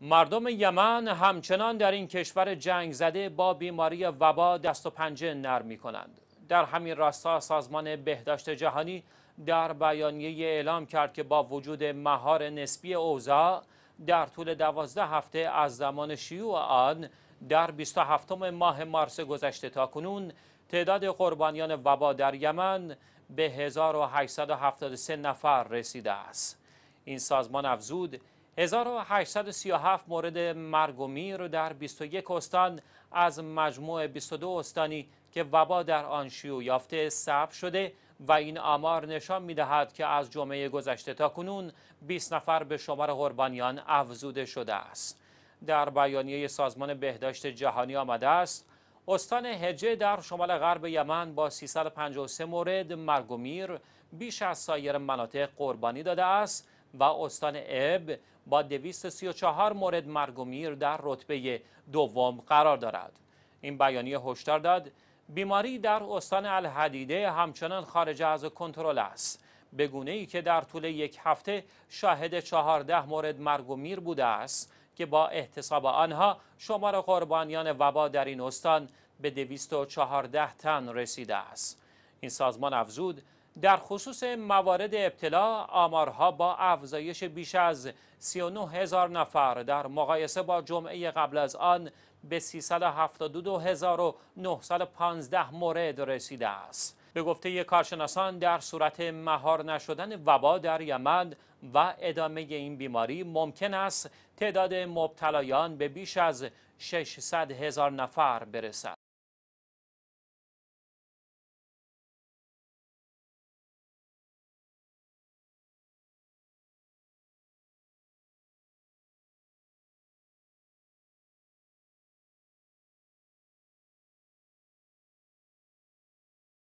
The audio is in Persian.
مردم یمن همچنان در این کشور جنگ زده با بیماری وبا دست و پنجه نرم می کنند. در همین راستا سازمان بهداشت جهانی در بیانیه اعلام کرد که با وجود مهار نسبی اوضاع در طول دوازده هفته از زمان شیوع آن در 27 ماه مارس گذشته تا کنون تعداد قربانیان وبا در یمن به 1873 نفر رسیده است. این سازمان افزود 1837 مورد مرگ و میر در 21 استان از مجموع 22 استانی که وبا در آن شیوع یافته ثبت شده و این آمار نشان می‌دهد که از جمعه گذشته تا کنون 20 نفر به شمار قربانیان افزوده شده است. در بیانیه سازمان بهداشت جهانی آمده است استان هجه در شمال غرب یمن با 353 مورد مرگ و میر بیش از سایر مناطق قربانی داده است و استان اب با 234 مورد مرگ و میر در رتبه دوم قرار دارد این بیانیه هشدار داد بیماری در استان الحدیده همچنان خارج از کنترل است به ای که در طول یک هفته شاهد 14 مورد مرگ و میر بوده است که با احتساب آنها شمار قربانیان وبا در این استان به 214 تن رسیده است این سازمان افزود در خصوص موارد ابتلا آمارها با افزایش بیش از 39 هزار نفر در مقایسه با جمعه قبل از آن به 372915 مورد رسیده است به گفته کارشناسان در صورت مهار نشدن وبا در یمن و ادامه این بیماری ممکن است تعداد مبتلایان به بیش از 600 هزار نفر برسد